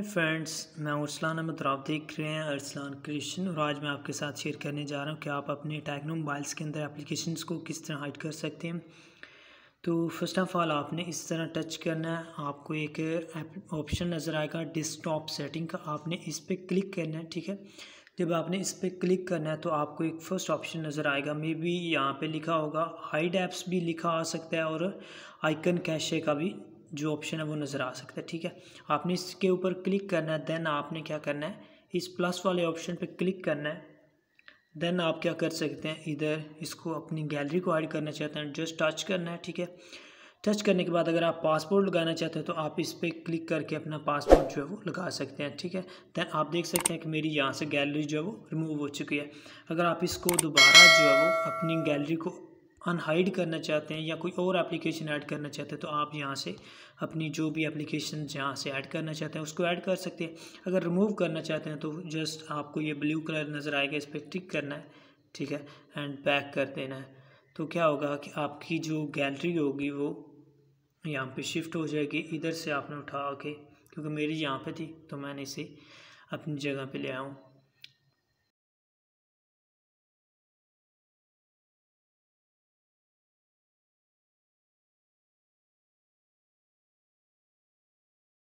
hi friends मैं अरसलान अहमद राव देख रहे हैं अरसलान क्रिश्चन और आज मैं आपके साथ शेयर करने जा रहा हूं कि आप अपने टेक्नो मोबाइल्स के अंदर एप्लीकेशंस को किस तरह हाइड कर सकते हैं तो फर्स्ट ऑफ़ ऑल आपने इस तरह टच करना है आपको एक ऑप्शन नज़र आएगा डिस्कटॉप सेटिंग का आपने इस पर क्लिक करना है ठीक है जब आपने इस पर क्लिक करना है तो आपको एक फ़र्स्ट ऑप्शन नज़र आएगा मे बी यहाँ पर लिखा होगा हाइड ऐप्स भी लिखा आ सकता है और आइकन कैशे का भी जो ऑप्शन है वो नज़र आ सकता है ठीक है आपने इसके ऊपर क्लिक करना है देन आपने क्या करना है इस प्लस वाले ऑप्शन पे क्लिक करना है देन आप क्या कर सकते हैं इधर इसको अपनी गैलरी को ऐड करना चाहते हैं जस्ट टच करना है ठीक है टच करने के बाद अगर आप पासपोर्ट लगाना चाहते हैं तो आप इस पर क्लिक करके अपना पासपोर्ट जो है वो लगा सकते हैं ठीक है दैन आप देख सकते हैं कि मेरी यहाँ से गैलरी जो है वो रिमूव हो चुकी है अगर आप इसको दोबारा जो है वो अपनी गैलरी को अनहाइड करना चाहते हैं या कोई और एप्लीकेशन ऐड करना चाहते हैं तो आप यहाँ से अपनी जो भी एप्लीकेशन जहाँ से ऐड करना चाहते हैं उसको ऐड कर सकते हैं अगर रिमूव करना चाहते हैं तो जस्ट आपको ये ब्लू कलर नज़र आएगा इस पर टिक करना है ठीक है एंड बैक कर देना है तो क्या होगा कि आपकी जो गैलरी होगी वो यहाँ पे शिफ्ट हो जाएगी इधर से आपने उठा के क्योंकि मेरी यहाँ पे थी तो मैंने इसे अपनी जगह पे ले आऊँ